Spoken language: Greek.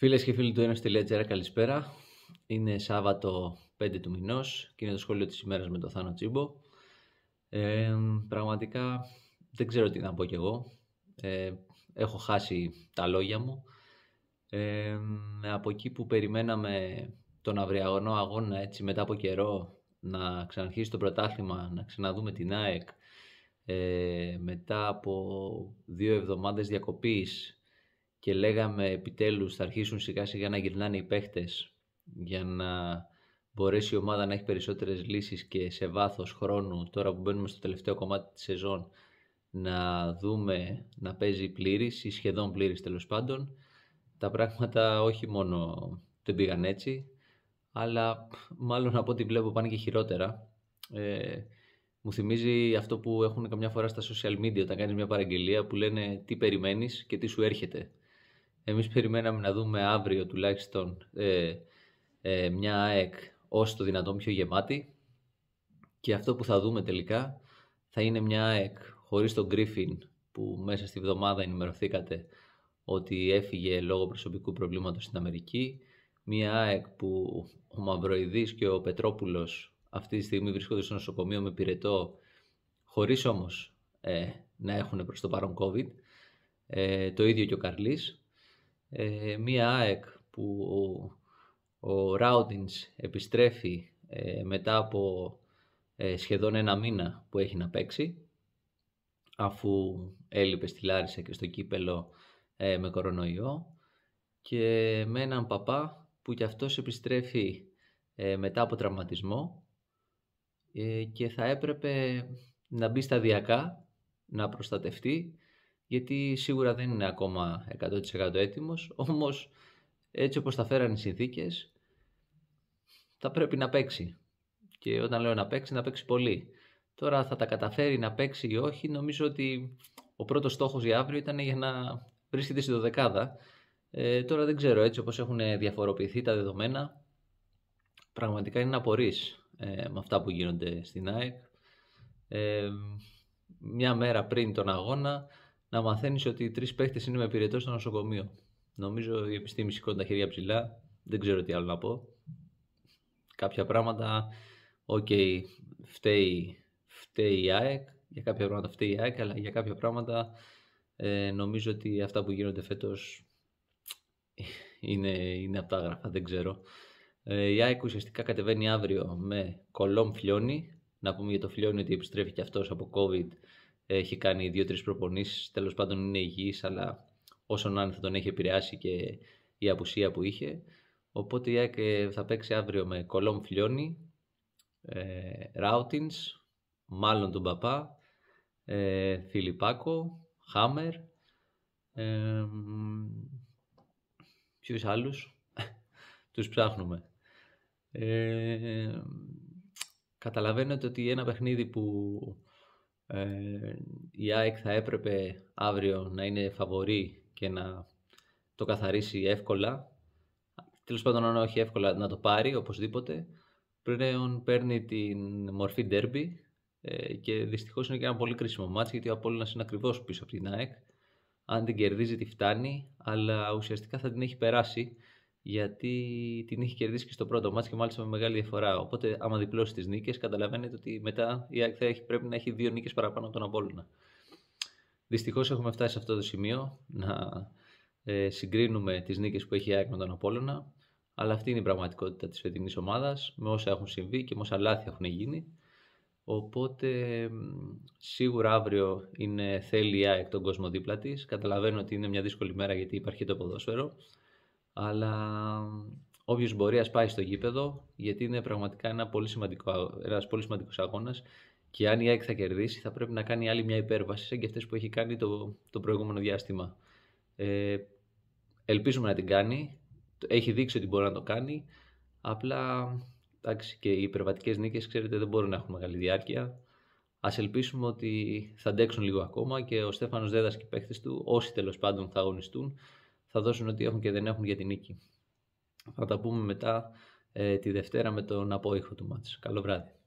Φίλες και φίλοι του Λέτζερα, καλησπέρα. Είναι Σάββατο 5 του μηνός, και είναι το σχόλιο της ημέρας με τον Θάνο Τσίμπο. Ε, πραγματικά δεν ξέρω τι να πω κι εγώ. Ε, έχω χάσει τα λόγια μου. Ε, από εκεί που περιμέναμε τον αυριαγωνό αγώνα έτσι μετά από καιρό να ξαναρχίσει το πρωτάθλημα, να ξαναδούμε την ΑΕΚ ε, μετά από δύο εβδομάδες διακοπής και λέγαμε επιτέλους θα αρχίσουν σιγά σιγά να γυρνάνε οι παίχτες για να μπορέσει η ομάδα να έχει περισσότερες λύσεις και σε βάθος χρόνου τώρα που μπαίνουμε στο τελευταίο κομμάτι της σεζόν να δούμε να παίζει πλήρης ή σχεδόν πλήρης τέλος πάντων τα πράγματα όχι μόνο δεν πήγαν έτσι αλλά μάλλον από ό,τι βλέπω πάνε και χειρότερα ε, μου θυμίζει αυτό που έχουν καμιά φορά στα social media όταν κάνεις μια παραγγελία που λένε τι περιμένεις και τι σου έρχεται εμείς περιμέναμε να δούμε αύριο τουλάχιστον ε, ε μια ΑΕΚ όσο το δυνατόν πιο γεμάτη και αυτό που θα δούμε τελικά θα είναι μια ΑΕΚ χωρίς τον Γκρίφιν που μέσα στη βδομάδα ενημερωθήκατε ότι έφυγε λόγω προσωπικού προβλήματος στην Αμερική. Μια ΑΕΚ που ο Μαυροειδής και ο Πετρόπουλος αυτή τη στιγμή βρίσκονται στο νοσοκομείο με πυρετό χωρίς όμως ε, να έχουν προς το παρόν COVID. Ε, το ίδιο και ο Καρλής. Ε, μία ΑΕΚ που ο, ο επιστρέφει ε, μετά από ε, σχεδόν ένα μήνα που έχει να παίξει αφού έλειπε στη Λάρισα και στο κύπελο με κορονοϊό και με έναν παπά που κι αυτός επιστρέφει μετά από τραυματισμό και θα έπρεπε να μπει σταδιακά, να προστατευτεί γιατί σίγουρα δεν είναι ακόμα 100% έτοιμος, όμως έτσι όπως τα φέραν οι συνθήκες θα πρέπει να παίξει. Και όταν λέω να παίξει, να παίξει πολύ. Τώρα θα τα καταφέρει να παίξει ή όχι, νομίζω ότι ο πρώτος στόχος για αύριο ήταν για να βρίσκεται στη δωδεκάδα. Ε, τώρα δεν ξέρω, έτσι όπως έχουν διαφοροποιηθεί τα δεδομένα, πραγματικά είναι να ε, με αυτά που γίνονται στην ΑΕΚ. Ε, μια μέρα πριν τον αγώνα να μαθαίνεις ότι οι τρεις παίχτες είναι με πυρετό στο νοσοκομείο. Νομίζω η επιστήμη σηκώνει τα χέρια ψηλά. Δεν ξέρω τι άλλο να πω. Κάποια πράγματα, οκ, okay, φταίει, φταίει η ΑΕΚ, για κάποια πράγματα φταίει η ΑΕΚ, αλλά για κάποια πράγματα ε, νομίζω ότι αυτά που γίνονται φέτος είναι, είναι από τα δεν ξέρω. Ε, η ΑΕΚ ουσιαστικά κατεβαίνει αύριο με κολόμ φλιόνι. Να πούμε για το φλιόνι ότι επιστρέφει και αυτός από COVID έχει κάνει δύο-τρει προπονήσεις. Τέλος πάντων είναι υγιής, αλλά όσον αν θα τον έχει επηρεάσει και η απουσία που είχε. Οπότε η ε, θα παίξει αύριο με Κολόμ Φλιόνι, ε, Ράουτινς, μάλλον τον Παπά, ε, Φιλιπάκο, Χάμερ, ε, ποιους άλλους, τους ψάχνουμε. Ε, καταλαβαίνετε ότι ένα παιχνίδι που ε, η ΑΕΚ θα έπρεπε αύριο να είναι φαβορή και να το καθαρίσει εύκολα. Τέλος πάντων, αν όχι εύκολα, να το πάρει οπωσδήποτε. Πλέον παίρνει την μορφή ντέρμπι ε, και δυστυχώς είναι και ένα πολύ κρίσιμο μάτσο γιατί ο Απόλλωνας είναι ακριβώς πίσω από την ΑΕΚ. Αν την κερδίζει τη φτάνει, αλλά ουσιαστικά θα την έχει περάσει γιατί την είχε κερδίσει και στο πρώτο μάτς και μάλιστα με μεγάλη διαφορά. Οπότε, άμα διπλώσει τις νίκες, καταλαβαίνετε ότι μετά η ΑΕΚ θα έχει, πρέπει να έχει δύο νίκες παραπάνω από τον Απόλλωνα. Δυστυχώς έχουμε φτάσει σε αυτό το σημείο να ε, συγκρίνουμε τις νίκες που έχει η ΑΕΚ με τον Απόλυνα. Αλλά αυτή είναι η πραγματικότητα της φετινής ομάδας με όσα έχουν συμβεί και με όσα λάθη έχουν γίνει. Οπότε σίγουρα αύριο είναι, θέλει η ΑΕΚ τον κόσμο δίπλα της. Καταλαβαίνω ότι είναι μια δύσκολη μέρα γιατί υπάρχει το ποδόσφαιρο αλλά όποιος μπορεί ας πάει στο γήπεδο, γιατί είναι πραγματικά ένα πολύ σημαντικό, ένας πολύ σημαντικός αγώνας και αν η ΑΕΚ θα κερδίσει θα πρέπει να κάνει άλλη μια υπέρβαση σαν και αυτές που έχει κάνει το, το προηγούμενο διάστημα. Ε, ελπίζουμε να την κάνει, έχει δείξει ότι μπορεί να το κάνει, απλά εντάξει, και οι υπερβατικές νίκες ξέρετε δεν μπορούν να έχουν μεγάλη διάρκεια. Ας ελπίσουμε ότι θα αντέξουν λίγο ακόμα και ο Στέφανος Δέδας και οι παίχτες του, όσοι τέλος πάντων θα αγωνιστούν, θα δώσουν ό,τι έχουν και δεν έχουν για την νίκη. Θα τα πούμε μετά ε, τη Δευτέρα με τον απόϊχο του μάτς. Καλό βράδυ.